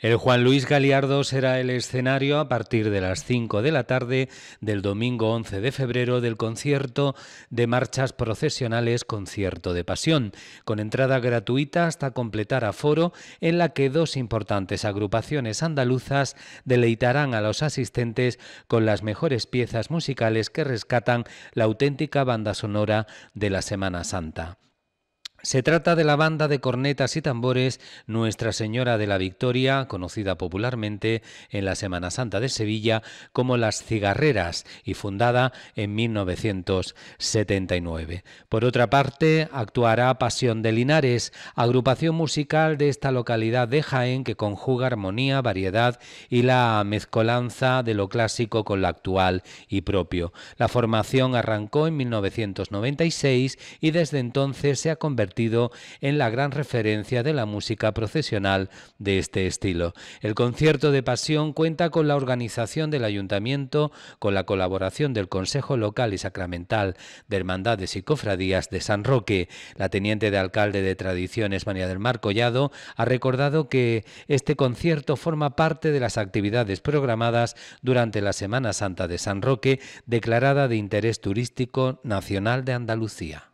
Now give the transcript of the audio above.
El Juan Luis Galiardo será el escenario a partir de las 5 de la tarde del domingo 11 de febrero del concierto de marchas procesionales Concierto de Pasión, con entrada gratuita hasta completar aforo en la que dos importantes agrupaciones andaluzas deleitarán a los asistentes con las mejores piezas musicales que rescatan la auténtica banda sonora de la Semana Santa. Se trata de la banda de cornetas y tambores Nuestra Señora de la Victoria, conocida popularmente en la Semana Santa de Sevilla como Las Cigarreras y fundada en 1979. Por otra parte, actuará Pasión de Linares, agrupación musical de esta localidad de Jaén que conjuga armonía, variedad y la mezcolanza de lo clásico con lo actual y propio. La formación arrancó en 1996 y desde entonces se ha convertido en la gran referencia de la música procesional de este estilo. El concierto de pasión cuenta con la organización del ayuntamiento, con la colaboración del Consejo Local y Sacramental de Hermandades y Cofradías de San Roque. La teniente de alcalde de Tradiciones, María del Mar Collado, ha recordado que este concierto forma parte de las actividades programadas durante la Semana Santa de San Roque, declarada de interés turístico nacional de Andalucía.